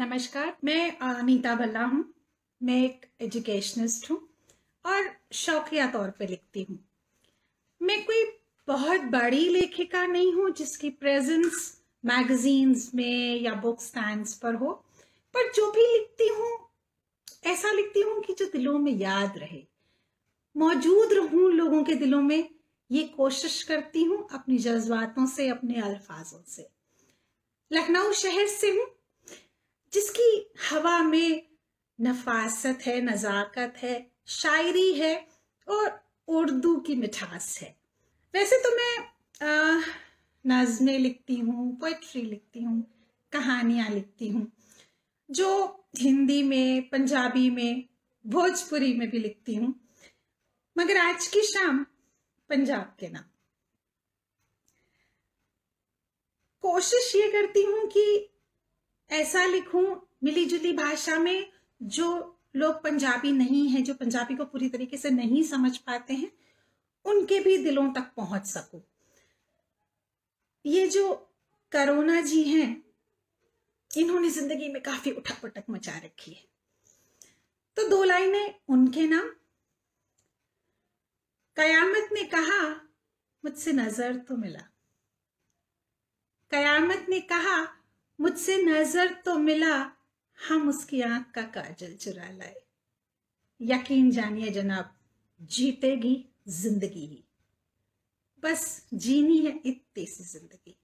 नमस्कार मैं अनीता भल्ला हूँ मैं एक एजुकेशनिस्ट हूँ और शौकिया तौर पे लिखती हूँ मैं कोई बहुत बड़ी लेखिका नहीं हूँ जिसकी प्रेजेंस मैगजीन्स में या बुक स्टैंड पर हो पर जो भी लिखती हूँ ऐसा लिखती हूँ कि जो दिलों में याद रहे मौजूद रहूं लोगों के दिलों में ये कोशिश करती हूँ अपने जज्बातों से अपने अल्फाजों से लखनऊ शहर से हूँ जिसकी हवा में नफासत है नज़ाकत है शायरी है और उर्दू की मिठास है वैसे तो मैं नज़में लिखती हूँ पोइट्री लिखती हूँ कहानियाँ लिखती हूँ जो हिंदी में पंजाबी में भोजपुरी में भी लिखती हूँ मगर आज की शाम पंजाब के नाम कोशिश ये करती हूँ कि ऐसा लिखूं मिलीजुली भाषा में जो लोग पंजाबी नहीं है जो पंजाबी को पूरी तरीके से नहीं समझ पाते हैं उनके भी दिलों तक पहुंच सकूं ये जो करोना जी हैं इन्होंने जिंदगी में काफी उठक पटक मचा रखी है तो दो लाइनें उनके नाम कयामत ने कहा मुझसे नजर तो मिला कयामत ने कहा मुझसे नजर तो मिला हम उसकी आंख का काजल चुरा लाए यकीन जानिए जनाब जीतेगी जिंदगी ही बस जीनी है इतनी सी जिंदगी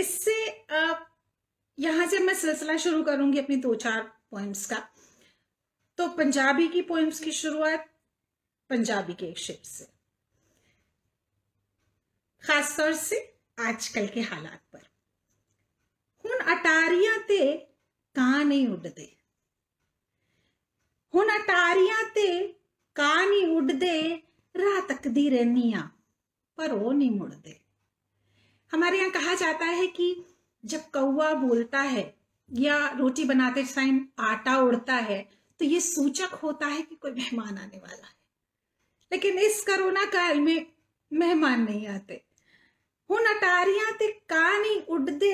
इससे आप से मैं सिलसिला शुरू करूंगी अपनी दो चार पोइम्स का तो पंजाबी की पोइम्स की शुरुआत पंजाबी के एक शेर से खासतौर से आजकल के हालात पर ਅਟਾਰੀਆਂ ਤੇ ਕਾਂ ਨਹੀਂ ਉੱਡਦੇ ਹੁਣ ਅਟਾਰੀਆਂ ਤੇ ਕਾਂ ਨਹੀਂ ਉੱਡਦੇ राह तकदी रहनी आ पर वो नहीं मुड़ते हमारे यहाँ कहा जाता है कि जब कौआ बोलता है या रोटी बनाते टाइम आटा उड़ता है तो ये सूचक होता है कि कोई मेहमान आने वाला है लेकिन इस कोरोना काल में मेहमान नहीं आते हूँ अटारिया ते का नहीं उड़ते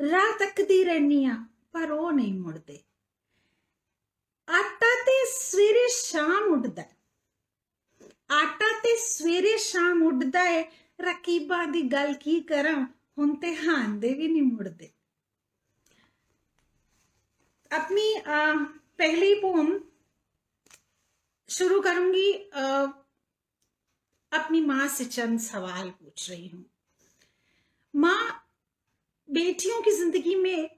रात अकदी रनिया पर ओ नहीं मुड़ते आटा ते सवेरे शाम उठदा आटा ते सवेरे शाम उठदा है रकीबा दी गल की करा हुन ते हान दे भी नहीं मुड़ते अपनी पहली पोम शुरू करूंगी अः अपनी मां से चंद सवाल पूछ रही हूं बेटियों की जिंदगी में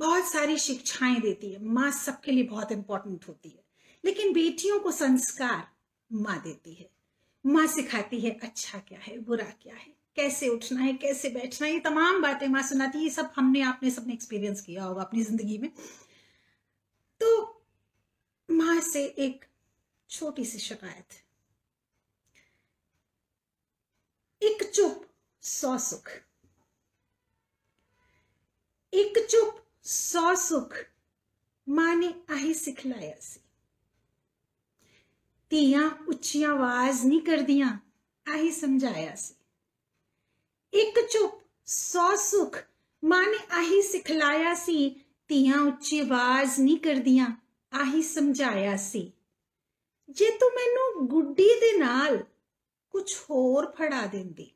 बहुत सारी शिक्षाएं देती है माँ सबके लिए बहुत इंपॉर्टेंट होती है लेकिन बेटियों को संस्कार माँ देती है माँ सिखाती है अच्छा क्या है बुरा क्या है कैसे उठना है कैसे बैठना है ये तमाम बातें माँ सुनाती है ये सब हमने आपने सबने एक्सपीरियंस किया होगा अपनी जिंदगी में तो माँ से एक छोटी सी शिकायत एक चुप सौ सुख ਇੱਕ ਚੁੱਪ ਸੌ ਸੁਖ ਮਾਂ ਨੇ ਆਹੀ ਸਿਖਲਾਇਆ ਸੀ ਧੀਆਂ ਉੱਚੀਆਂ ਆਵਾਜ਼ ਨਹੀਂ ਕਰਦੀਆਂ ਆਹੀ ਸਮਝਾਇਆ ਸੀ ਇੱਕ ਚੁੱਪ ਸੌ ਸੁਖ ਮਾਂ ਨੇ ਆਹੀ ਸਿਖਲਾਇਆ ਸੀ ਧੀਆਂ ਉੱਚੀ ਆਵਾਜ਼ ਨਹੀਂ ਕਰਦੀਆਂ ਆਹੀ ਸਮਝਾਇਆ ਸੀ ਜੇ ਤੂੰ ਮੈਨੂੰ ਗੁੱਡੀ ਦੇ ਨਾਲ ਕੁਝ ਹੋਰ ਫੜਾ ਦਿੰਦੀ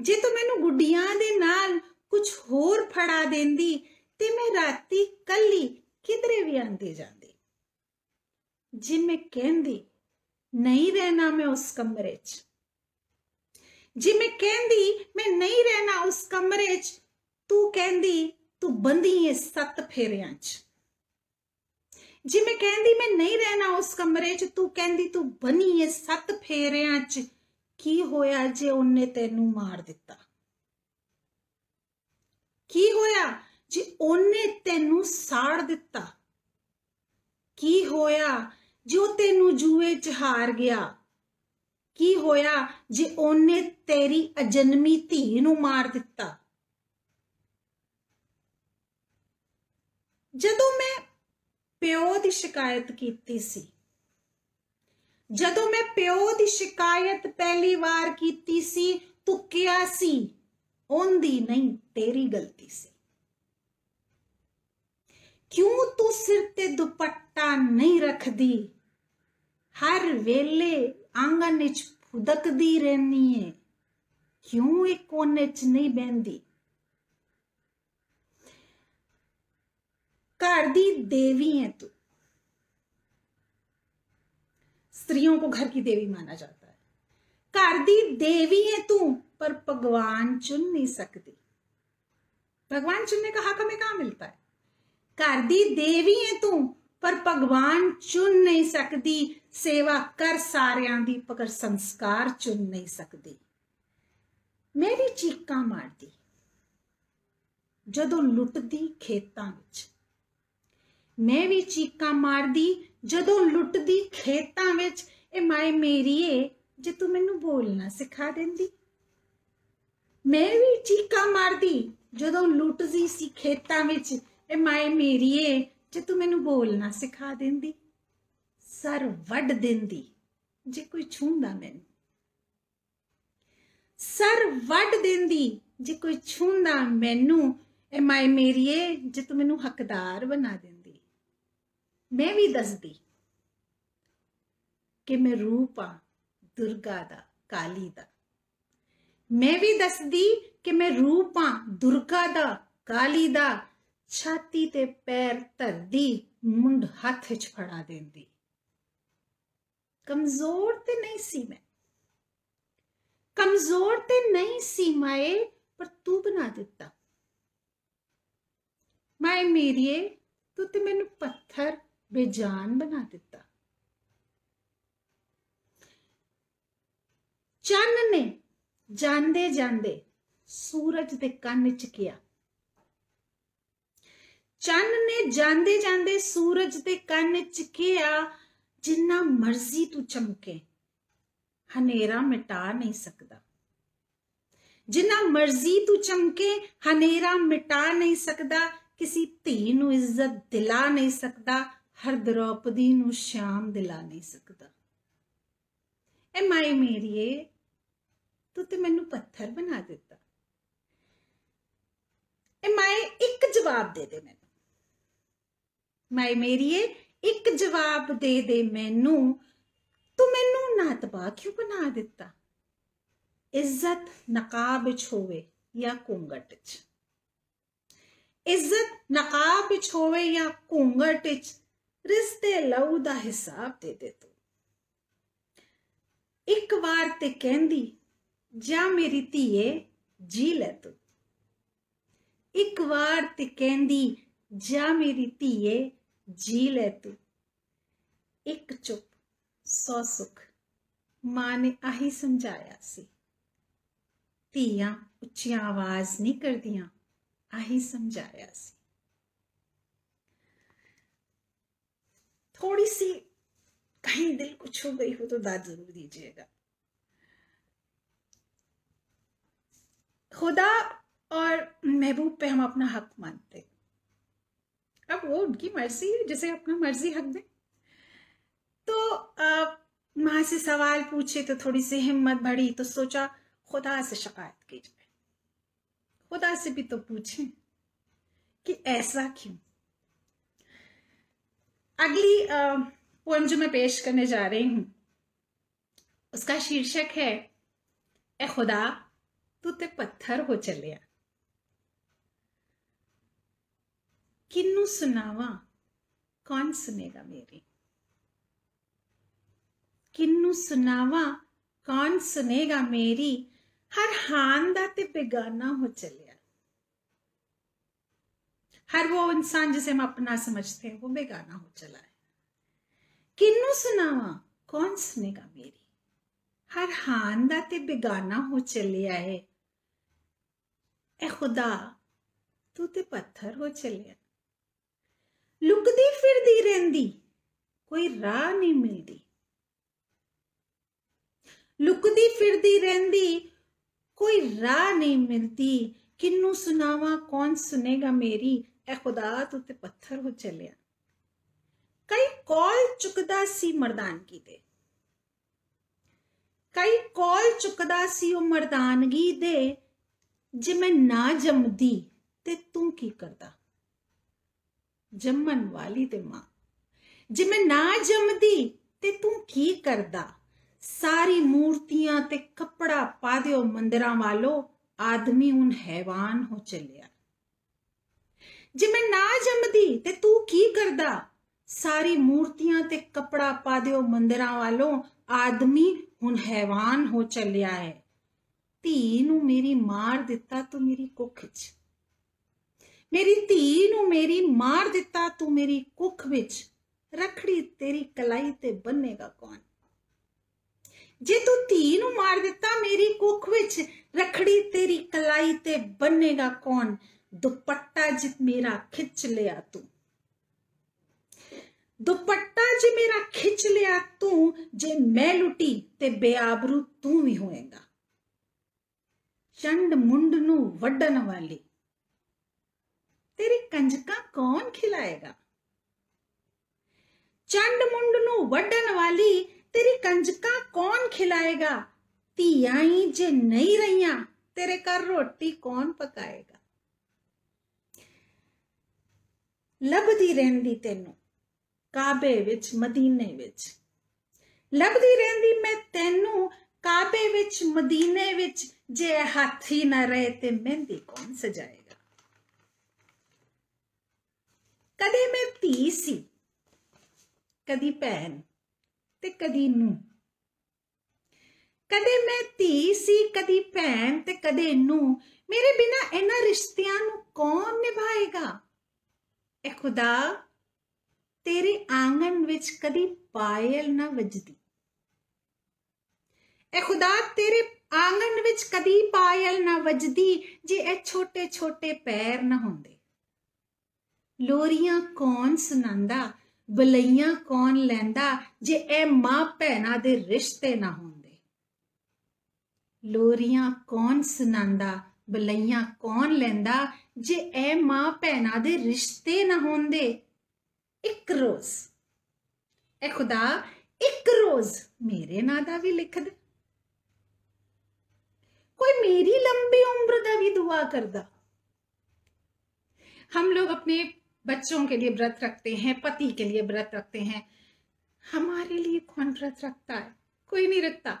ਜੇ ਤੂੰ ਮੈਨੂੰ ਗੁੱਡੀਆਂ ਦੇ ਨਾਲ ਕੁਝ ਹੋਰ ਫੜਾ ਦਿੰਦੀ ਤੇ ਮੈਂ ਰਾਤੀ ਕੱਲੀ ਕਿਧਰੇ ਵੀ ਆਂਦੀ ਜਾਂਦੀ ਜਿਵੇਂ ਮੈਂ ਕਹਿੰਦੀ ਨਹੀਂ ਰਹਿਣਾ ਮੈਂ ਉਸ ਕਮਰੇ 'ਚ ਜਿਵੇਂ ਮੈਂ ਕਹਿੰਦੀ ਮੈਂ ਨਹੀਂ ਰਹਿਣਾ ਉਸ ਕਮਰੇ 'ਚ ਤੂੰ ਕਹਿੰਦੀ ਤੂੰ ਬੰਦੀ ਹੈ ਸੱਤ ਫੇਰਿਆਂ 'ਚ ਜਿਵੇਂ ਮੈਂ ਕਹਿੰਦੀ ਮੈਂ ਨਹੀਂ ਰਹਿਣਾ ਉਸ ਕਮਰੇ 'ਚ ਤੂੰ ਕਹਿੰਦੀ ਤੂੰ ਬਣੀ ਹੈ ਸੱਤ ਫੇਰਿਆਂ 'ਚ ਕੀ ਹੋਇਆ ਜੇ ਉਹਨੇ ਤੈਨੂੰ ਮਾਰ ਦਿੱਤਾ ਕੀ ਹੋਇਆ ਜੇ ਉਹਨੇ ਤੈਨੂੰ ਸਾੜ ਦਿੱਤਾ ਕੀ ਹੋਇਆ ਜੋ ਤੈਨੂੰ ਜੂਏ ਚ ਹਾਰ ਗਿਆ ਕੀ ਹੋਇਆ ਜੇ ਉਹਨੇ ਤੇਰੀ ਅਜਨਮੀ ਧੀ ਨੂੰ ਮਾਰ ਦਿੱਤਾ ਜਦੋਂ ਮੈਂ ਪਿਓ ਦੀ ਸ਼ਿਕਾਇਤ ਕੀਤੀ ਸੀ ਜਦੋਂ ਮੈਂ ਪਿਓ ਦੀ ਸ਼ਿਕਾਇਤ ਪਹਿਲੀ ਵਾਰ ਕੀਤੀ ਸੀ ਤੁਕਿਆ ਸੀ ओंदी नहीं तेरी गलती से क्यों तू सिर ते दुपट्टा नहीं रख दी हर वेले आंगन च फुदकदी रहनी है क्यों एक कोने च नहीं बहंदी घर दी देवी है तू स्त्रियों को घर की देवी माना जाता है घर दी देवी है तू ਪਰ ਭਗਵਾਨ ਚੁਣ ਨਹੀਂ ਸਕਦੀ ਭਗਵਾਨ ਚੁਣਨੇ ਕਾ ਹੱਕ हमें ਕਾ मिलता ਹੈ घर दी देवी है तू ਪਰ ਭਗਵਾਨ ਚੁਣ ਨਹੀਂ ਸਕਦੀ ਸੇਵਾ ਕਰ ਸਾਰਿਆਂ ਦੀ ਪਰ ਸੰਸਕਾਰ ਚੁਣ ਨਹੀਂ ਸਕਦੀ ਮੇਰੀ ਚੀਕਾਂ ਮਾਰਦੀ ਜਦੋਂ ਲੁੱਟਦੀ ਖੇਤਾਂ ਵਿੱਚ ਮੈਂ ਵੀ ਚੀਕਾਂ ਮਾਰਦੀ ਜਦੋਂ ਲੁੱਟਦੀ ਖੇਤਾਂ ਵਿੱਚ ਇਹ ਮਾਏ ਮੇਰੀਏ ਜੇ ਤੂੰ ਮੈਨੂੰ ਬੋਲਣਾ ਸਿਖਾ ਦਿੰਦੀ ਮੈਂ ਵੀ ਚੀਕਾ ਮਾਰਦੀ ਜਦੋਂ ਲੁੱਟਦੀ ਸੀ ਖੇਤਾਂ ਵਿੱਚ ਇਹ ਮਾਏ ਮੇਰੀਏ ਜੇ ਤੂੰ ਮੈਨੂੰ ਬੋਲਣਾ ਸਿਖਾ ਦਿੰਦੀ ਸਰ ਵੱਢ ਦਿੰਦੀ ਜੇ ਕੋਈ ਛੂੰਦਾ ਮੈਨੂੰ ਸਰ ਵੱਢ ਦਿੰਦੀ ਜੇ ਕੋਈ ਛੂੰਦਾ ਮੈਨੂੰ ਇਹ ਮਾਏ ਮੇਰੀਏ ਜੇ ਤੂੰ ਮੈਨੂੰ ਹੱਕਦਾਰ ਬਣਾ ਦਿੰਦੀ ਮੈਂ ਵੀ ਦੱਸਦੀ ਕਿ ਮੈਂ ਰੂਪਾ ਦੁਰਗਾ ਦਾ ਕਾਲੀ ਦਾ ਮੈਂ ਵੀ ਦੱਸਦੀ ਕਿ ਮੈਂ ਰੂਪਾਂ ਦੁਰਗਾ ਦਾ ਕਾਲੀ ਦਾ ਛਾਤੀ ਤੇ ਪੈਰ ਧਰਦੀ ਮੁੰਡ ਹੱਥ 'ਚ ਫੜਾ ਦਿੰਦੀ ਕਮਜ਼ੋਰ ਤੇ ਨਹੀਂ ਸੀ ਮੈਂ ਕਮਜ਼ੋਰ ਤੇ ਨਹੀਂ ਸੀ ਮਾਏ ਪਰ ਤੂੰ ਬਣਾ ਦਿੱਤਾ ਮਾਏ ਮੇਰੀਏ ਤੂੰ ਤੇ ਮੈਨੂੰ ਪੱਥਰ ਬੇਜਾਨ ਬਣਾ ਦਿੱਤਾ ਚੰਨ ਨੇ ਜਾਂਦੇ ਜਾਂਦੇ ਸੂਰਜ ਦੇ ਕੰਨ ਚ ਗਿਆ ਚੰਨ ਨੇ ਜਾਂਦੇ ਜਾਂਦੇ ਸੂਰਜ ਦੇ ਕੰਨ ਚ ਗਿਆ ਜਿੰਨਾ ਮਰਜ਼ੀ ਤੂੰ ਚਮਕੇ ਹਨੇਰਾ ਮਿਟਾ ਨਹੀਂ ਸਕਦਾ ਜਿੰਨਾ ਮਰਜ਼ੀ ਤੂੰ ਚਮਕੇ ਹਨੇਰਾ ਮਿਟਾ ਨਹੀਂ ਸਕਦਾ ਕਿਸੇ ਧੀ ਨੂੰ ਇੱਜ਼ਤ ਦਿਲਾ ਨਹੀਂ ਸਕਦਾ ਹਰ ਦਰੋਪਦੀ ਨੂੰ ਸ਼ਾਮ ਦਿਲਾ ਨਹੀਂ ਸਕਦਾ ਐ ਮਾਈ ਮੇਰੀਏ ਤੂੰ ਤੇ ਮੈਨੂੰ ਪੱਥਰ ਬਣਾ ਦਿੱਤਾ ਇਹ ਮਾਈ ਇੱਕ ਜਵਾਬ ਦੇ ਦੇ ਮੈਨੂੰ ਮਾਈ ਮੇਰੀਏ ਇੱਕ ਜਵਾਬ ਦੇ ਦੇ ਮੈਨੂੰ ਤੂੰ ਮੈਨੂੰ ਨਾ ਤਬਾਹ ਕਿਉਂ ਬਣਾ ਦਿੱਤਾ ਇੱਜ਼ਤ ਨਕਾਬ ਵਿੱਚ ਹੋਵੇ ਜਾਂ ਕੁੰਗਟ ਵਿੱਚ ਇੱਜ਼ਤ ਨਕਾਬ ਵਿੱਚ ਹੋਵੇ ਜਾਂ ਕੁੰਗਟ ਵਿੱਚ ਰਿਸ਼ਤੇ ਲਾਉ ਦਾ ਹਿਸਾਬ ਦੇ ਦੇ ਤੂੰ ਇੱਕ ਵਾਰ ਤੇ ਕਹਿੰਦੀ ਜਾ ਮੇਰੀ ਧੀਏ ਜੀ ਲੈ ਤੂੰ ਇੱਕ ਵਾਰ ਤੇ ਕਹਿੰਦੀ ਜਾ ਮੇਰੀ ਧੀਏ ਜੀ ਲੈ ਤੂੰ ਇੱਕ ਚੁੱਪ ਸੌ ਸੁਖ ਮਾਂ ਨੇ ਆਹੀ ਸਮਝਾਇਆ ਸੀ ਧੀਆਂ ਉੱਚੀਆਂ ਆਵਾਜ਼ ਨਹੀਂ ਕਰਦੀਆਂ ਆਹੀ ਸਮਝਾਇਆ ਸੀ थोड़ी सी कहीं दिल को छू गई हो तो दाद जरूर दीजिएगा खुदा और महबूब पे हम अपना हक मानते अब वो उनकी मर्जी है जिसे अपना मर्जी हक दे तो वहां से सवाल पूछे तो थोड़ी सी हिम्मत बढ़ी तो सोचा खुदा से शिकायत की जाए खुदा से भी तो पूछे कि ऐसा क्यों अगली पोएम जो मैं पेश करने जा रही हूं उसका शीर्षक है ए खुदा ਤੂੰ ਤੇ ਪੱਥਰ ਹੋ ਚੱਲਿਆ ਕਿੰਨੂੰ ਸੁਣਾਵਾਂ ਕੌਣ ਸੁਨੇਗਾ ਮੇਰੀ ਕਿੰਨੂੰ ਸੁਣਾਵਾਂ ਕੌਣ ਸੁਨੇਗਾ ਮੇਰੀ ਹਰ ਹਾਨ ਦਾ ਤੇ ਬੇਗਾਨਾ ਹੋ ਚੱਲਿਆ हर वो इंसान जिसे हम अपना समझते हैं वो बेगाना हो चला है किन्नु सुनावा कौन सुनेगा मेरी हर हानदा ते बेगाना हो चलिया है ਐ ਖੁਦਾ ਤੂੰ ਤੇ ਪੱਥਰ ਹੋ ਚੱਲਿਆ ਲੁਕਦੀ ਫਿਰਦੀ ਰਹਿੰਦੀ ਕੋਈ ਰਾਹ ਨਹੀਂ ਮਿਲਦੀ ਲੁਕਦੀ ਫਿਰਦੀ ਰਹਿੰਦੀ ਕੋਈ ਰਾਹ ਨਹੀਂ ਮਿਲਦੀ ਕਿੰਨੂੰ ਸੁਣਾਵਾ ਕੌਣ ਸੁਨੇਗਾ ਮੇਰੀ ਐ ਖੁਦਾ ਤੂੰ ਤੇ ਪੱਥਰ ਹੋ ਚੱਲਿਆ ਕਈ ਕਾਲ ਚੁੱਕਦਾ ਸੀ ਮਰਦਾਨਗੀ ਦੇ ਕਈ ਕਾਲ ਚੁੱਕਦਾ ਸੀ ਉਹ ਮਰਦਾਨਗੀ ਦੇ ਜੇ ਮੈਂ ਨਾ ਜੰਮਦੀ ਤੇ ਤੂੰ ਕੀ ਕਰਦਾ ਜੰਮਣ ਵਾਲੀ ਤੇ ਮਾਂ ਜੇ ਮੈਂ ਨਾ ਜੰਮਦੀ ਤੇ ਤੂੰ ਕੀ ਕਰਦਾ ਸਾਰੀ ਮੂਰਤੀਆਂ ਤੇ ਕੱਪੜਾ ਪਾ ਦਿਓ ਮੰਦਰਾਂ ਵਾਲੋ ਆਦਮੀ ਹੁਣ ਹੈਵਾਨ ਹੋ ਚੱਲਿਆ ਜੇ ਮੈਂ ਨਾ ਜੰਮਦੀ ਤੇ ਤੂੰ ਕੀ ਕਰਦਾ ਸਾਰੀ ਮੂਰਤੀਆਂ ਤੇ ਕੱਪੜਾ ਪਾ ਦਿਓ ਮੰਦਰਾਂ ਵਾਲੋ ਆਦਮੀ ਹੁਣ ਹੈਵਾਨ ਹੋ ਚੱਲਿਆ ਹੈ ਧੀ ਨੂੰ ਮੇਰੀ ਮਾਰ ਦਿੱਤਾ ਤੂੰ ਮੇਰੀ ਕੁੱਖ ਵਿੱਚ ਮੇਰੀ ਧੀ ਨੂੰ ਮੇਰੀ ਮਾਰ ਦਿੱਤਾ ਤੂੰ ਮੇਰੀ ਕੁੱਖ ਵਿੱਚ ਰਖੜੀ ਤੇਰੀ ਕਲਾਈ ਤੇ ਬੰਨੇਗਾ ਕੌਣ ਜੇ ਤੂੰ ਧੀ ਨੂੰ ਮਾਰ ਦਿੱਤਾ ਮੇਰੀ ਕੁੱਖ ਵਿੱਚ ਰਖੜੀ ਤੇਰੀ ਕਲਾਈ ਤੇ ਬੰਨੇਗਾ ਕੌਣ ਦੁਪੱਟਾ ਜਿਤ ਮੇਰਾ ਖਿੱਚ ਲਿਆ ਤੂੰ ਦੁਪੱਟਾ ਜੇ ਮੇਰਾ ਖਿੱਚ ਲਿਆ ਤੂੰ ਜੇ ਮੈਂ ਲੁੱਟੀ ਤੇ ਬੇਆਬਰੂ ਤੂੰ ਵੀ ਹੋਏਗਾ ચંડ મુંડનું વડન વાલી તેરી કંજકા કોણ ખિલાએગા ચંડ મુંડનું વડન વાલી તેરી કંજકા કોણ ખિલાએગા તિયાઈ જે નહીં રહીયા તેરે કર રોટી કોણ પકાએગા લબધી રહેંદી તેનું કાબે ਵਿੱਚ ਮਦੀਨੇ ਵਿੱਚ ਲੱਭਦੀ ਰਹਿੰਦੀ ਮੈਂ ਤੈਨੂੰ ਕਾਬੇ ਵਿੱਚ ਮਦੀਨੇ ਵਿੱਚ ਜੇ ਹਾਥੀ ਨਾ ਰਹੇ ਤੇ ਮਹਿੰਦੀ ਕੌਣ ਸਜਾਏਗਾ ਕਦੇ ਮੈਂ ਧੀ ਸੀ ਕਦੀ ਭੈਣ ਤੇ ਕਦੀ ਨੂੰ ਕਦੇ ਮੈਂ ਧੀ ਸੀ ਕਦੀ ਭੈਣ ਤੇ ਕਦੇ ਨੂੰ ਮੇਰੇ ਬਿਨਾ ਇਹਨਾਂ ਰਿਸ਼ਤਿਆਂ ਨੂੰ ਕੌਣ ਨਿਭਾਏਗਾ ਇਹ ਖੁਦਾ ਤੇਰੇ ਆਂਗਣ ਵਿੱਚ ਕਦੀ ਪਾਇਲ ਨਾ ਵੱਜਦੀ ਐ ਖੁਦਾ ਤੇਰੇ ਆਂਗਣ ਵਿੱਚ ਕਦੀ ਪਾਇਲ ਨਾ ਵੱਜਦੀ ਜੇ ਇਹ ਛੋਟੇ ਛੋਟੇ ਪੈਰ ਨਾ ਹੁੰਦੇ ਲੋਰੀਆਂ ਕੌਣ ਸੁਣਾਂਦਾ ਬਲਈਆਂ ਕੌਣ ਲੈਂਦਾ ਜੇ ਇਹ ਮਾਂ ਭੈਣਾ ਦੇ ਰਿਸ਼ਤੇ ਨਾ ਹੁੰਦੇ ਲੋਰੀਆਂ ਕੌਣ ਸੁਣਾਂਦਾ ਬਲਈਆਂ ਕੌਣ ਲੈਂਦਾ ਜੇ ਇਹ ਮਾਂ ਭੈਣਾ ਦੇ ਰਿਸ਼ਤੇ ਨਾ ਹੁੰਦੇ ਇੱਕ ਰੋਜ਼ ਐ ਖੁਦਾ ਇੱਕ ਰੋਜ਼ ਮੇਰੇ ਨਾਂ ਦਾ ਵੀ ਲਿਖ ਦੇ कोई मेरी लंबी उम्र का भी दुआ दा हम लोग अपने बच्चों के लिए व्रत रखते हैं पति के लिए व्रत रखते हैं हमारे लिए कौन व्रत रखता है कोई नहीं रखता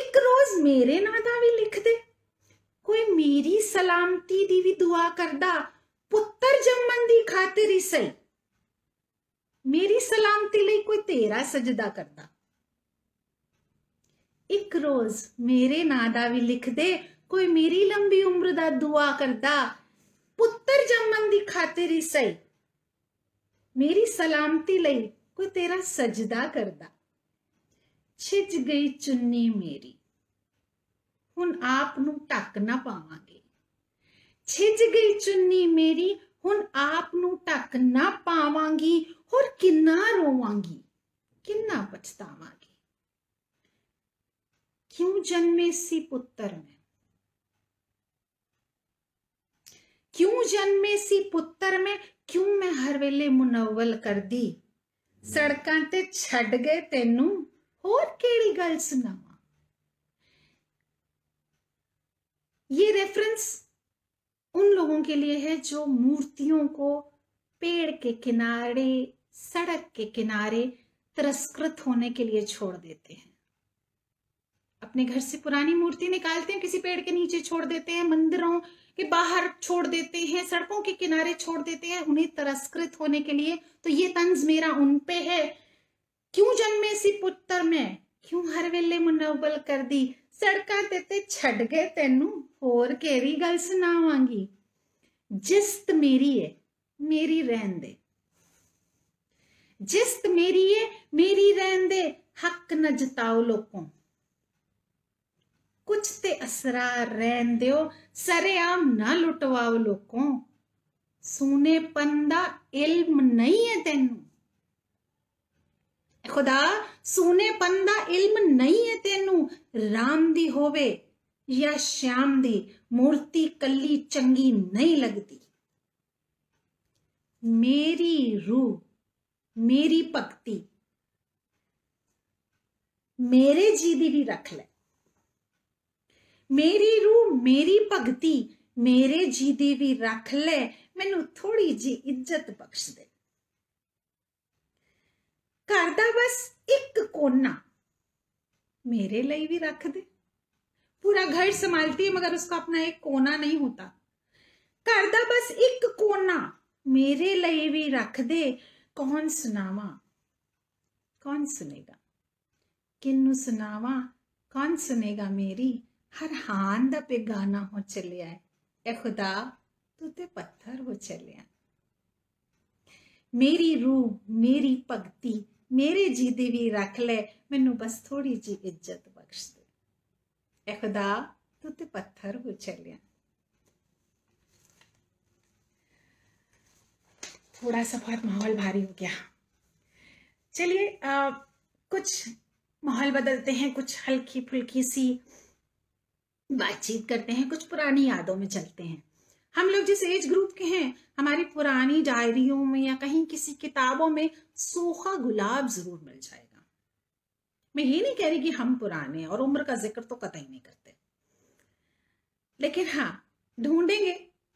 एक रोज मेरे नादा भी लिख दे कोई मेरी सलामती दी भी दुआ दा पुत्र जमंदी खातिर ही सही मेरी सलामती लिए कोई तेरा सजदा करता ਇੱਕ ਰੋਜ਼ ਮੇਰੇ ਨਾਂ ਦਾ ਵੀ ਲਿਖ ਦੇ ਕੋਈ ਮੇਰੀ ਲੰਬੀ ਉਮਰ ਦਾ ਦੁਆ ਕਰਦਾ ਪੁੱਤਰ ਜੰਮਣ ਦੀ ਖਾਤਰ ਹੀ ਸਹੀ ਮੇਰੀ ਸਲਾਮਤੀ ਲਈ ਕੋਈ ਤੇਰਾ ਸਜਦਾ ਕਰਦਾ ਛਿੱਜ ਗਈ ਚੁੰਨੀ ਮੇਰੀ ਹੁਣ ਆਪ ਨੂੰ ਟੱਕ ਨਾ ਪਾਵਾਂਗੇ ਛਿੱਜ ਗਈ ਚੁੰਨੀ ਮੇਰੀ ਹੁਣ ਆਪ ਨੂੰ ਟੱਕ ਨਾ ਪਾਵਾਂਗੀ ਹੋਰ ਕਿੰਨਾ ਰੋਵਾਂਗੀ ਕਿੰਨਾ ਪਛਤਾਵਾਂਗੀ क्यों जन्मे सी पुत्र में क्यों जन्मे सी पुत्र में क्यों मैं हर वेले मुनवल कर दी सड़क ते छड़ गए तेनू और केड़ी गल ਸੁਣਾਵਾਂ ये रेफरेंस उन लोगों के लिए है जो मूर्तियों को पेड़ के किनारे सड़क के किनारे तिरस्कृत होने के लिए छोड़ देते हैं अपने घर से पुरानी मूर्ति निकालते हैं किसी पेड़ के नीचे छोड़ देते हैं मंदिरों के बाहर छोड़ देते हैं सड़कों के किनारे छोड़ देते हैं उन्हें तिरस्कृत होने के लिए तो ये तंज मेरा उन पे है क्यों जन्मे सी पुत्र में क्यों हर वेले मुनव्वल कर दी सड़क देते छड़ गए तेनू ਤੈਨੂੰ केरी गल सुनावांगी जिस्त मेरी है मेरी रहन दे जिस्त मेरी है मेरी रहन दे हक न जताओ लोगों ਕੁਝ ਤੇ ਅਸਰਾਰ ਰਹਿਣ ਦਿਓ ਸਰੇਆਮ ਨਾ ਲੁੱਟਵਾਓ ਲੋਕੋਂ ਸੋਨੇ ਪੰਦਾ ਇਲਮ ਨਹੀਂ ਹੈ ਤੈਨੂੰ ਖੁਦਾ ਸੋਨੇ ਪੰਦਾ ਇਲਮ ਨਹੀਂ ਹੈ ਤੈਨੂੰ ਰਾਮ ਦੀ ਹੋਵੇ ਜਾਂ ਸ਼ਾਮ ਦੀ ਮੂਰਤੀ ਕੱਲੀ ਚੰਗੀ ਨਹੀਂ ਲੱਗਦੀ ਮੇਰੀ ਰੂਹ ਮੇਰੀ ਭਗਤੀ ਮੇਰੇ ਜੀ ਦੀ ਵੀ ਰੱਖ ਲੈ ਮੇਰੀ ਰੂਹ ਮੇਰੀ ਭਗਤੀ ਮੇਰੇ ਜੀ ਦੀ ਵੀ ਰੱਖ ਲੈ ਮੈਨੂੰ ਥੋੜੀ ਜੀ ਇੱਜ਼ਤ ਬਖਸ਼ ਦੇ ਘਰ ਦਾ ਬਸ ਇੱਕ ਕੋਨਾ मेरे लिए भी रख दे पूरा घर संभालती है मगर उसका अपना एक कोना नहीं होता घर का बस एक कोना मेरे लिए भी रख दे कौन सुनावा कौन सुनेगा किन्नु सुनावा कौन सुनेगा मेरी हर हान दा पे हो चलिया है ए खुदा तू ते पत्थर हो चलिया मेरी रूह मेरी भक्ति मेरे जी दे भी रख ले मेनू बस थोड़ी जी इज्जत बख्श दे ए खुदा तू ते पत्थर हो चलिया थोड़ा सा बहुत माहौल भारी हो गया चलिए कुछ माहौल बदलते हैं कुछ हल्की फुल्की सी बातचीत करते हैं कुछ पुरानी यादों में चलते हैं हम लोग जिस एज ग्रुप के हैं हमारी पुरानी डायरियों में या कहीं किसी किताबों में सूखा गुलाब जरूर मिल जाएगा मैं ये नहीं कह रही कि हम पुराने हैं और उम्र का जिक्र तो कतई नहीं करते लेकिन हाँ ढूंढेंगे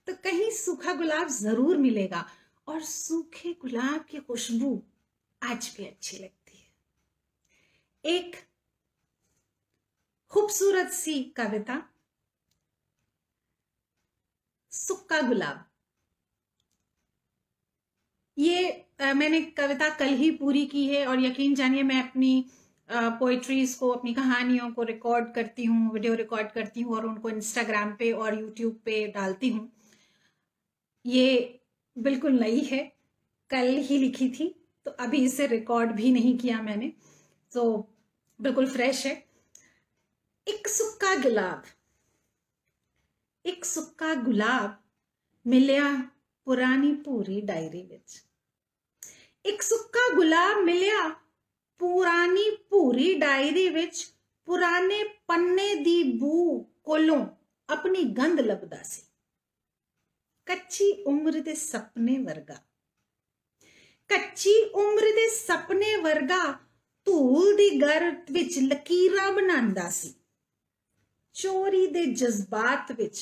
तो कहीं सूखा गुलाब जरूर मिलेगा और सूखे गुलाब की खुशबू आज भी अच्छी लगती है एक खूबसूरत सी कविता सुक्का गुलाब ये आ, मैंने कविता कल ही पूरी की है और यकीन जानिए मैं अपनी पोइट्रीज को अपनी कहानियों को रिकॉर्ड करती हूँ वीडियो रिकॉर्ड करती हूँ और उनको इंस्टाग्राम पे और यूट्यूब पे डालती हूँ ये बिल्कुल नई है कल ही लिखी थी तो अभी इसे रिकॉर्ड भी नहीं किया मैंने तो बिल्कुल फ्रेश है ਇੱਕ ਸੁੱਕਾ ਗੁਲਾਬ ਇੱਕ ਸੁੱਕਾ ਗੁਲਾਬ ਮਿਲਿਆ ਪੁਰਾਣੀ ਪੂਰੀ ਡਾਇਰੀ ਵਿੱਚ ਇੱਕ ਸੁੱਕਾ ਗੁਲਾਬ ਮਿਲਿਆ ਪੁਰਾਣੀ ਪੂਰੀ ਡਾਇਰੀ ਵਿੱਚ ਪੁਰਾਣੇ ਪੰਨੇ ਦੀ ਬੂ ਕੋਲੋਂ ਆਪਣੀ ਗੰਧ ਲੱਭਦਾ ਸੀ ਕੱਚੀ ਉਮਰ ਦੇ ਸੁਪਨੇ ਵਰਗਾ ਕੱਚੀ ਉਮਰ ਦੇ ਸੁਪਨੇ ਵਰਗਾ ਧੂਲ ਦੀ ਗਰਤ ਵਿੱਚ ਲਕੀਰਾਂ ਬਣਾਉਂਦਾ ਸੀ ਚੋਰੀ ਦੇ ਜਜ਼ਬਾਤ ਵਿੱਚ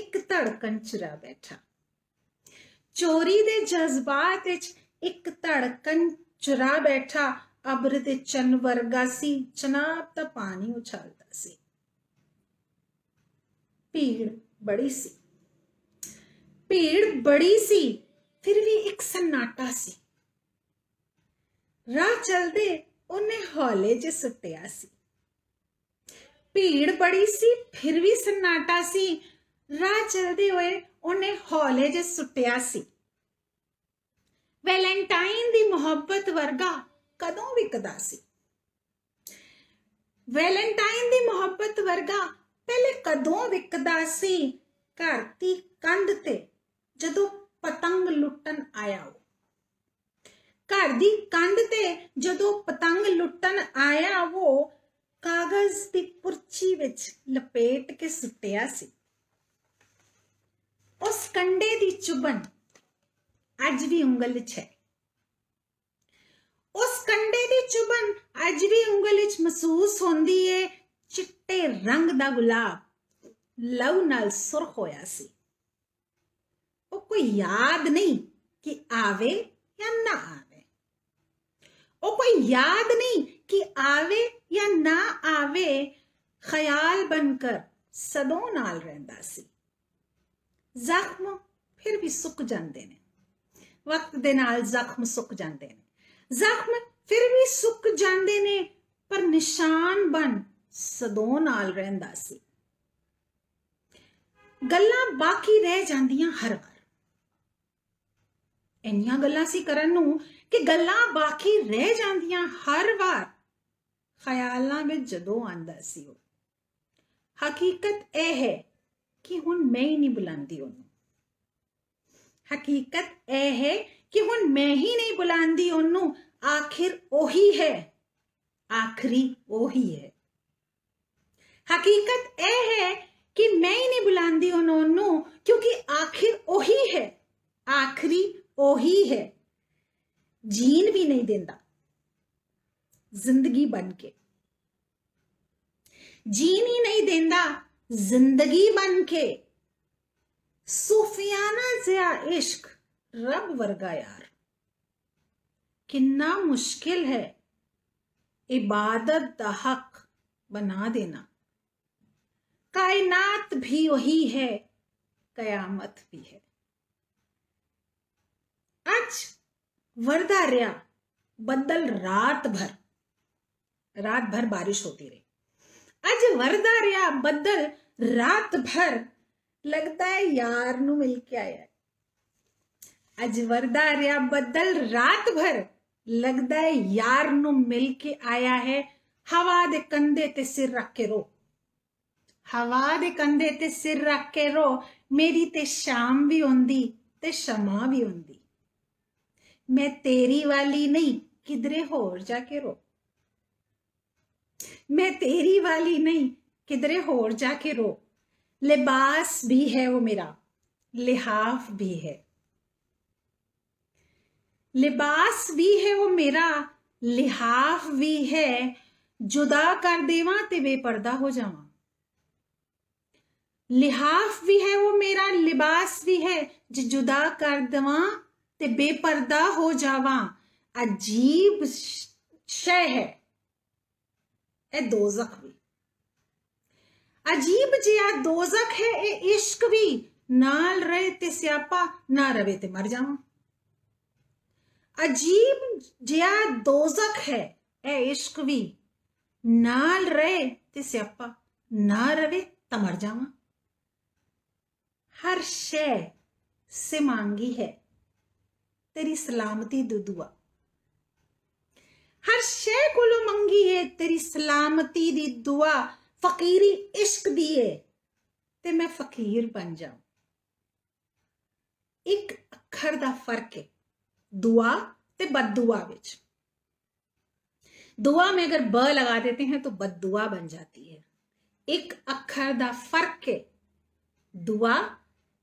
ਇੱਕ ਧੜਕਣ ਰਹਿ ਬੈਠਾ ਚੋਰੀ ਦੇ ਜਜ਼ਬਾਤ ਵਿੱਚ ਇੱਕ ਧੜਕਣ ਰਹਿ ਬੈਠਾ ਅਬਰ ਦੇ ਚੰਨ ਵਰਗਾ ਸੀ ਚਨਾਬ ਤਾਂ ਪਾਣੀ ਉਛਲਦਾ ਸੀ ਭੀੜ ਬੜੀ ਸੀ ਭੀੜ ਬੜੀ ਸੀ ਫਿਰ ਵੀ ਇੱਕ ਸਨਾਟਾ ਸੀ ਰਾਹ ਚਲਦੇ ਉਹਨੇ ਹੌਲੇ ਜਿ ਸੁੱਟਿਆ ਸੀ ਭੀੜ ਬੜੀ ਸੀ ਫਿਰ ਵੀ ਸੰਨਾਟਾ ਸੀ ਰਾਹ ਚਲਦੇ ਹੋਏ ਉਹਨੇ ਹੌਲੇ ਜੇ ਸੁੱਟਿਆ ਸੀ ਵੈਲੈਂਟਾਈਨ ਦੀ ਮੁਹੱਬਤ ਵਰਗਾ ਕਦੋਂ ਵਿਕਦਾ ਸੀ ਵੈਲੈਂਟਾਈਨ ਦੀ ਮੁਹੱਬਤ ਵਰਗਾ ਪਹਿਲੇ ਕਦੋਂ ਵਿਕਦਾ ਸੀ ਘਰ ਦੀ ਕੰਧ ਤੇ ਜਦੋਂ ਪਤੰਗ ਲੁੱਟਣ ਆਇਆ ਉਹ ਘਰ ਦੀ ਕੰਧ ਤੇ ਜਦੋਂ ਪਤੰਗ ਲੁੱਟਣ ਆਇਆ ਉਹ ਕਾਗਜ਼ ਦੀ ਪੁਰਚੀ ਵਿੱਚ ਲਪੇਟ ਕੇ ਸੁੱਟਿਆ ਸੀ ਉਸ ਕੰਡੇ ਦੀ ਚੁਬਨ ਅੱਜ ਵੀ ਉਂਗਲ ਵਿੱਚ ਹੈ ਉਸ ਕੰਡੇ ਦੀ ਚੁਬਨ ਅੱਜ ਵੀ ਉਂਗਲ ਵਿੱਚ ਮਹਿਸੂਸ ਹੁੰਦੀ ਏ ਚਿੱਟੇ ਰੰਗ ਦਾ ਗੁਲਾਬ ਲਵ ਨਾਲ ਸੁਰਖ ਹੋਇਆ ਸੀ ਉਹ ਕੋਈ ਯਾਦ ਨਹੀਂ ਕਿ ਆਵੇ ਜਾਂ ਨਾ ਆਵੇ ਉਹ ਕੋਈ ਯਾਦ ਨਹੀਂ ਕਿ ਆਵੇ ਜਾਂ ਨਾ ਆਵੇ ਖਿਆਲ ਬਣਕਰ ਸਦੋਂ ਨਾਲ ਰਹਿੰਦਾ ਸੀ ਜ਼ਖਮ ਫਿਰ ਵੀ ਸੁੱਕ ਜਾਂਦੇ ਨੇ ਵਕਤ ਦੇ ਨਾਲ ਜ਼ਖਮ ਸੁੱਕ ਜਾਂਦੇ ਨੇ ਜ਼ਖਮ ਫਿਰ ਵੀ ਸੁੱਕ ਜਾਂਦੇ ਨੇ ਪਰ ਨਿਸ਼ਾਨ ਬਣ ਸਦੋਂ ਨਾਲ ਰਹਿੰਦਾ ਸੀ ਗੱਲਾਂ ਬਾਕੀ ਰਹਿ ਜਾਂਦੀਆਂ ਹਰ ਵਾਰ ਇੰਨੀਆਂ ਗੱਲਾਂ ਸੀ ਕਰਨ ਨੂੰ ਕਿ ਗੱਲਾਂ ਬਾਕੀ ਰਹਿ ਜਾਂਦੀਆਂ ਹਰ ਵਾਰ ਖਿਆਲਾਂ ਵਿੱਚ ਜਦੋਂ ਆਂਦਾ ਸੀ ਉਹ ਹਕੀਕਤ ਇਹ ਹੈ ਕਿ ਹੁਣ ਮੈਂ ਹੀ ਨਹੀਂ ਬੁਲਾਉਂਦੀ ਉਹਨੂੰ ਹਕੀਕਤ ਇਹ ਹੈ ਕਿ ਹੁਣ ਮੈਂ ਹੀ ਨਹੀਂ ਬੁਲਾਉਂਦੀ ਉਹਨੂੰ ਆਖਿਰ ਉਹੀ ਹੈ ਆਖਰੀ ਉਹੀ ਹੈ ਹਕੀਕਤ ਇਹ ਹੈ ਕਿ ਮੈਂ ਹੀ ਨਹੀਂ ਬੁਲਾਉਂਦੀ ਉਹਨਾਂ ਨੂੰ ਕਿਉਂਕਿ ਆਖਿਰ ਉਹੀ ਹੈ ਆਖਰੀ ਉਹੀ ਹੈ ਜੀਨ ਵੀ ਨਹੀਂ ਦਿੰਦਾ जिंदगी बन के ही नहीं देंदा जिंदगी बन के सूफियाना जया इश्क रब वर्गा यार किन्ना मुश्किल है इबादत का हक बना देना कायनात भी वही है कयामत भी है आज वर्दार्या बदल रात भर रात भर बारिश होती रही अज वरदा रहा बदल रात भर लगता है यार नू मिल के आया अज वरदार रहा बदल रात भर लगता है यार नू मिल के आया है हवा दे कंधे ते सिर रख के रो हवा दे कंधे ते सिर रख के रो मेरी ते शाम भी आंदी ते शमा भी आंदी मैं तेरी वाली नहीं किधरे होर जाके रो मैं तेरी वाली नहीं किधरे होर जाके रो लिबास भी है वो मेरा लिहाफ भी है लिबास भी है वो मेरा लिहाफ भी है जुदा कर देवा ते बेपर्दा हो जावा लिहाफ भी है वो मेरा लिबास भी है जो जुदा कर देवा ते बेपर्दा हो जावा अजीब शय है ਇਹ ਦੋਜ਼ਖ ਵੀ ਅਜੀਬ ਜਿਹਾ ਦੋਜ਼ਖ ਹੈ ਇਹ ਇਸ਼ਕ ਵੀ ਨਾਲ ਰਹੇ ਤੇ ਸਿਆਪਾ ਨਾ ਰਵੇ ਤੇ ਮਰ ਜਾਵਾਂ ਅਜੀਬ ਜਿਹਾ ਦੋਜ਼ਖ ਹੈ ਇਹ ਇਸ਼ਕ ਵੀ ਨਾਲ ਰਹੇ ਤੇ ਸਿਆਪਾ ਨਾ ਰਵੇ ਤਾਂ ਮਰ ਜਾਵਾਂ ਹਰ ਸ਼ੈ ਸੇ ਮੰਗੀ ਹੈ ਤੇਰੀ ਸਲਾਮਤੀ ਦੁਆ ਹਰ ਸ਼ੈ ਕੋਲੋਂ ਮੰਗੀ ਏ ਤੇਰੀ ਸਲਾਮਤੀ ਦੀ ਦੁਆ ਫਕੀਰੀ ਇਸ਼ਕ ਦੀ ਏ ਤੇ ਮੈਂ ਫਕੀਰ ਬਣ ਜਾਵਾਂ ਇੱਕ ਅੱਖਰ ਦਾ ਫਰਕ ਏ ਦੁਆ ਤੇ ਬਦਦੁਆ ਵਿੱਚ ਦੁਆ ਮੇਂ ਅਗਰ ਬ ਲਗਾ देते हैं तो बददुआ बन ਜਾਂਦੀ है ਇੱਕ ਅੱਖਰ ਦਾ ਫਰਕ ਹੈ ਦੁਆ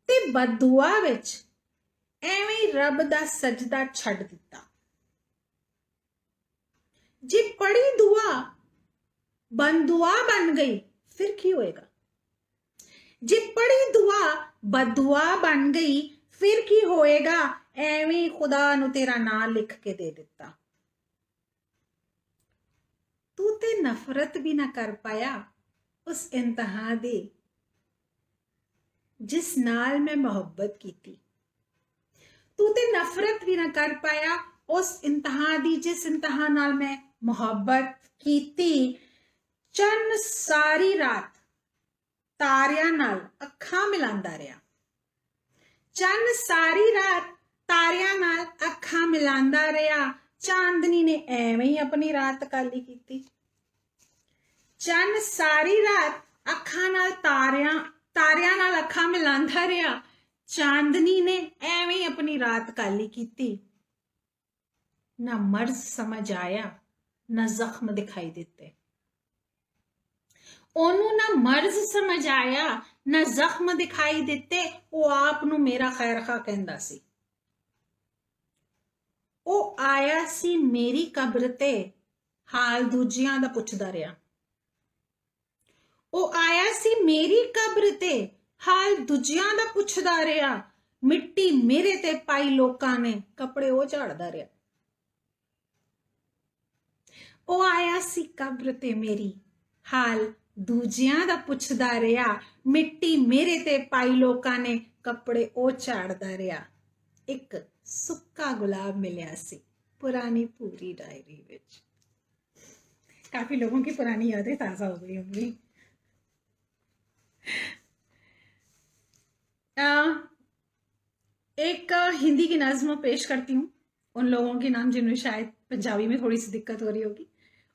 ਤੇ ਬਦਦੁਆ ਵਿੱਚ ਐਵੇਂ ਰੱਬ ਦਾ ਸਜਦਾ ਛੱਡ ਦਿੱਤਾ जी पड़ी दुआ बंदुआ बन गई फिर की होएगा जी पड़ी दुआ बदुआ बन गई फिर की होएगा एवं खुदा नु तेरा नाम लिख के दे देता तू ते नफरत भी ना कर पाया उस इंतहा दे जिस नाल मैं मोहब्बत की थी तू ते नफरत भी ना कर पाया उस इंतहा दी जिस इंतहा नाल मैं मुहबत की थी चन सारी रात तारिया अखा मिलांदा रहा चन सारी रात तारिया नाल अखा मिलांदा रहा चांदनी ने एवें ही अपनी रात काली की थी चन सारी रात अखा नाल तारिया तारिया नाल अखा मिलांदा रहा चांदनी ने एवं ही अपनी रात काली की थी ना मर्ज समझ आया ਨਾ ਜ਼ਖਮ ਦਿਖਾਈ ਦਿੱਤੇ ਉਹਨੂੰ ਨਾ ਮਰਜ਼ ਸਮਝ ਆਇਆ ਨਾ ਜ਼ਖਮ ਦਿਖਾਈ ਦਿੱਤੇ ਉਹ ਆਪ ਨੂੰ ਮੇਰਾ ਖੈਰਖਾ ਕਹਿੰਦਾ ਸੀ ਉਹ ਆਇਆ ਸੀ ਮੇਰੀ ਕਬਰ ਤੇ ਹਾਲ ਦੂਜਿਆਂ ਦਾ ਪੁੱਛਦਾ ਰਿਹਾ ਉਹ ਆਇਆ ਸੀ ਮੇਰੀ ਕਬਰ ਤੇ ਹਾਲ ਦੂਜਿਆਂ ਦਾ ਪੁੱਛਦਾ ਰਿਹਾ ਮਿੱਟੀ ਮੇਰੇ ਤੇ ਪਾਈ ਲੋਕਾਂ ਨੇ ਕੱਪੜੇ ਉਹ ਝਾੜਦਾ ਰਿਹਾ ਉਹ ਆਇਆ ਸੀ ਕਬਰ ਤੇ ਮੇਰੀ ਹਾਲ ਦੂਜਿਆਂ ਦਾ ਪੁੱਛਦਾ ਰਿਹਾ ਮਿੱਟੀ ਮੇਰੇ ਤੇ ਪਾਈ ਲੋਕਾਂ ਨੇ ਕੱਪੜੇ ਉਹ ਝਾੜਦਾ ਰਿਹਾ ਇੱਕ ਸੁੱਕਾ ਗੁਲਾਬ ਮਿਲਿਆ ਸੀ पुरानी पूरी डायरी विच काफी लोगों की पुरानी यादें ताजा हो गई होंगी एक हिंदी की नज्म पेश करती हूँ उन लोगों के नाम जिन्हें शायद पंजाबी में थोड़ी सी दिक्कत हो रही होगी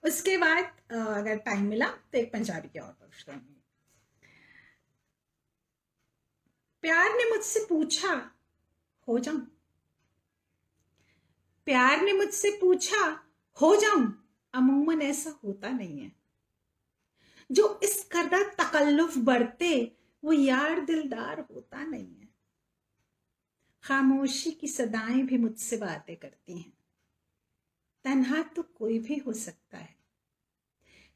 उसके बाद अगर टाइम मिला तो एक पंजाबी की और कोशिश करूंगी प्यार ने मुझसे पूछा हो जाऊं प्यार ने मुझसे पूछा हो जाऊं अमूमन ऐसा होता नहीं है जो इस करदा तकल्लुफ बढ़ते वो यार दिलदार होता नहीं है खामोशी की सदाएं भी मुझसे बातें करती हैं तन्हा तो कोई भी हो सकता है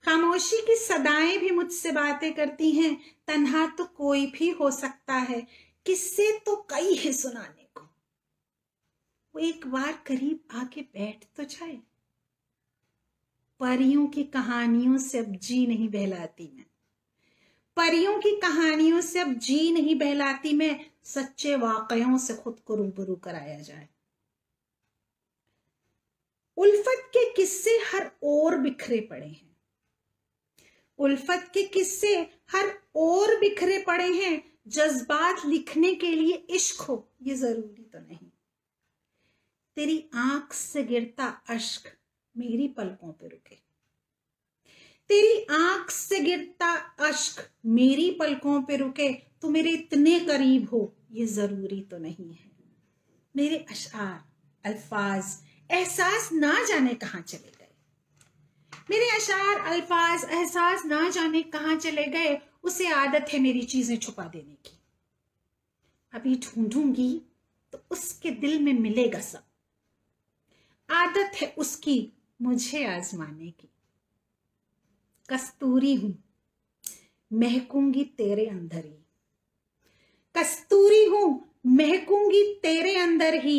खामोशी की सदाएं भी मुझसे बातें करती हैं तन्हा तो कोई भी हो सकता है किससे तो कई है सुनाने को वो एक बार करीब आके बैठ तो जाए परियों की कहानियों से अब जी नहीं बहलाती मैं परियों की कहानियों से अब जी नहीं बहलाती मैं सच्चे वाकयों से खुद को रूबरू कराया जाए उल्फत के किस्से हर ओर बिखरे पड़े हैं उल्फत के किस्से हर ओर बिखरे पड़े हैं जज्बात लिखने के लिए इश्क हो ये जरूरी तो नहीं तेरी आंख से गिरता अश्क मेरी पलकों पे रुके तेरी आंख से गिरता अश्क मेरी पलकों पे रुके तो मेरे इतने करीब हो ये जरूरी तो नहीं है मेरे अशार अल्फाज एहसास ना जाने कहाँ चले गए मेरे अशार अल्फाज एहसास ना जाने कहाँ चले गए उसे आदत है मेरी चीजें छुपा देने की अभी ढूंढूंगी तो उसके दिल में मिलेगा सब आदत है उसकी मुझे आजमाने की कस्तूरी हूं महकूंगी तेरे अंदर ही कस्तूरी हूं महकूंगी तेरे अंदर ही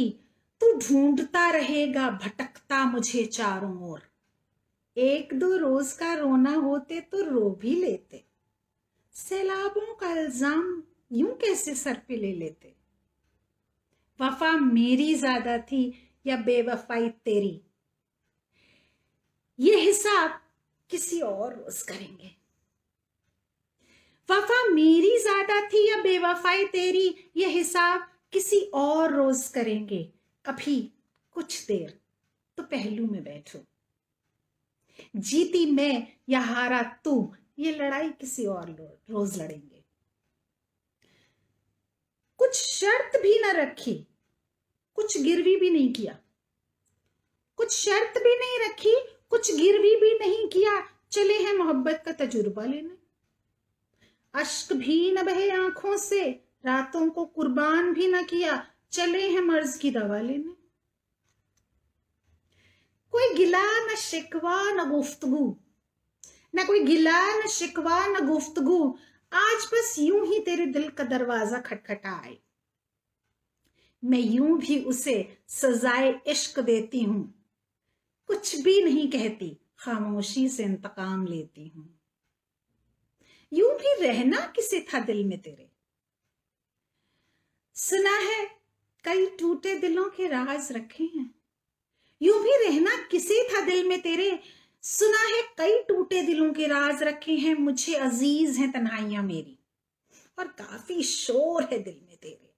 तू ढूंढता रहेगा भटकता मुझे चारों ओर एक दो रोज का रोना होते तो रो भी लेते सैलाबों का इल्जाम यूं कैसे सर पे ले लेते वफा मेरी ज्यादा थी या बेवफाई तेरी ये हिसाब किसी और रोज करेंगे वफा मेरी ज्यादा थी या बेवफाई तेरी ये हिसाब किसी और रोज करेंगे अभी कुछ देर तो पहलू में बैठो जीती मैं या हारा तू ये लड़ाई किसी और रोज लड़ेंगे कुछ शर्त भी ना रखी कुछ गिरवी भी नहीं किया कुछ शर्त भी नहीं रखी कुछ गिरवी भी नहीं किया चले हैं मोहब्बत का तजुर्बा लेने अश्क भी न बहे आंखों से रातों को कुर्बान भी न किया चले हैं मर्ज की दवा लेने कोई गिला न शिकवा न गुफ्तगु ना कोई गिला न शिकवा न गुफ्तगु आज बस यूं ही तेरे दिल का दरवाजा खटखटा आए मैं यूं भी उसे सजाए इश्क देती हूं कुछ भी नहीं कहती खामोशी से इंतकाम लेती हूं यूं भी रहना किसे था दिल में तेरे सुना है कई टूटे दिलों के राज रखे हैं यूं भी रहना किसी था दिल में तेरे सुना है कई टूटे दिलों के राज रखे हैं मुझे अजीज हैं तनाइया मेरी और काफी शोर है दिल में तेरे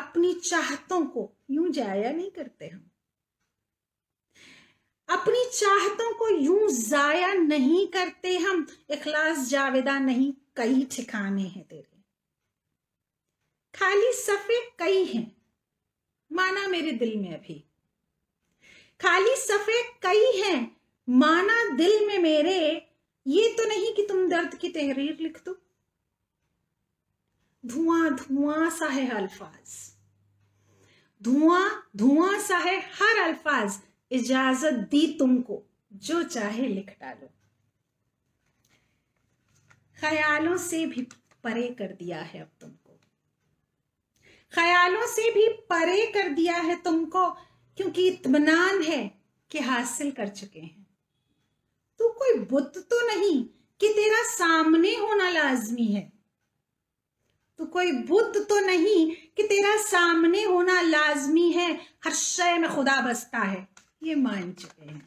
अपनी चाहतों को यूं जाया नहीं करते हम अपनी चाहतों को यूं जाया नहीं करते हम इखलास जावेदा नहीं कई ठिकाने हैं तेरे खाली सफ़े कई हैं माना मेरे दिल में अभी खाली सफ़े कई हैं माना दिल में मेरे ये तो नहीं कि तुम दर्द की तहरीर लिख दो धुआं धुआं सा है अल्फाज धुआं धुआं सा है हर अल्फाज इजाजत दी तुमको जो चाहे लिख डालो ख्यालों से भी परे कर दिया है अब तुमको ख्यालों से भी परे कर दिया है तुमको क्योंकि इतमान है कि हासिल कर चुके हैं तू कोई बुत तो नहीं कि तेरा सामने होना लाजमी है तू कोई बुद्ध तो नहीं कि तेरा सामने होना लाजमी है हर शय में खुदा बसता है ये मान चुके हैं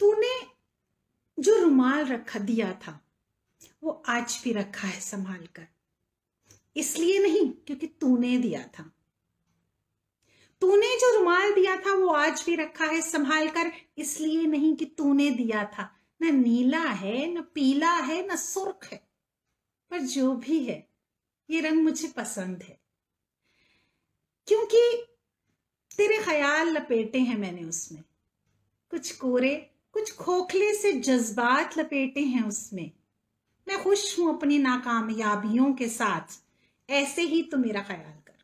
तूने जो रुमाल रखा दिया था वो आज भी रखा है संभाल कर इसलिए नहीं क्योंकि तूने दिया था तूने जो रुमाल दिया था वो आज भी रखा है संभाल कर इसलिए नहीं कि तूने दिया था न नीला है ना पीला है ना सुर्ख है पर जो भी है ये रंग मुझे पसंद है क्योंकि तेरे ख्याल लपेटे हैं मैंने उसमें कुछ कोरे कुछ खोखले से जज्बात लपेटे हैं उसमें मैं खुश हूं अपनी नाकामयाबियों के साथ ऐसे ही तो मेरा ख्याल कर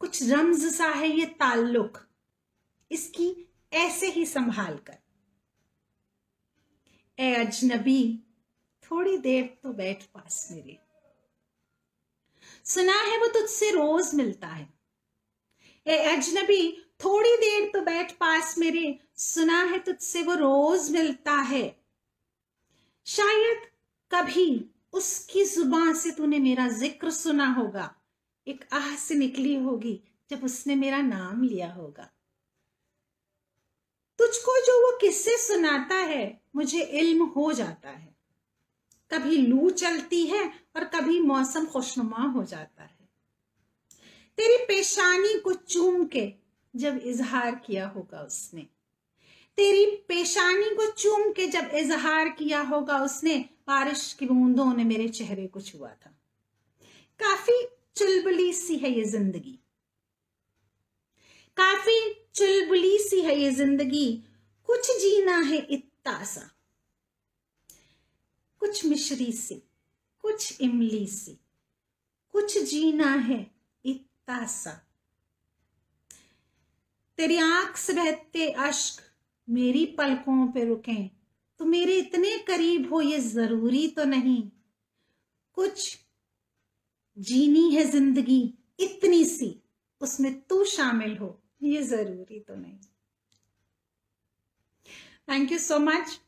कुछ रमज सा है ये ताल्लुक इसकी ऐसे ही संभाल कर ए अजनबी थोड़ी देर तो बैठ पास मेरे सुना है वो तुझसे रोज मिलता है ए अजनबी थोड़ी देर तो बैठ पास मेरे सुना है तुझसे वो रोज मिलता है शायद कभी उसकी जुबान से तूने मेरा जिक्र सुना होगा एक आह से निकली होगी जब उसने मेरा नाम लिया होगा तुझको जो वो किस्से सुनाता है मुझे इल्म हो जाता है कभी लू चलती है और कभी मौसम खुशनुमा हो जाता है तेरी पेशानी को चूम के जब इजहार किया होगा उसने तेरी पेशानी को चूम के जब इजहार किया होगा उसने बारिश की बूंदों ने मेरे चेहरे को छुआ था काफी चुलबुली सी है ये जिंदगी काफी चुलबुली सी है ये जिंदगी कुछ जीना है इत्ता सा कुछ मिश्री सी कुछ इमली सी कुछ जीना है इत्ता सा तेरी आंख से बहते अश्क मेरी पलकों पे रुकें तो मेरे इतने करीब हो ये जरूरी तो नहीं कुछ जीनी है जिंदगी इतनी सी उसमें तू शामिल हो ये जरूरी तो नहीं थैंक यू सो मच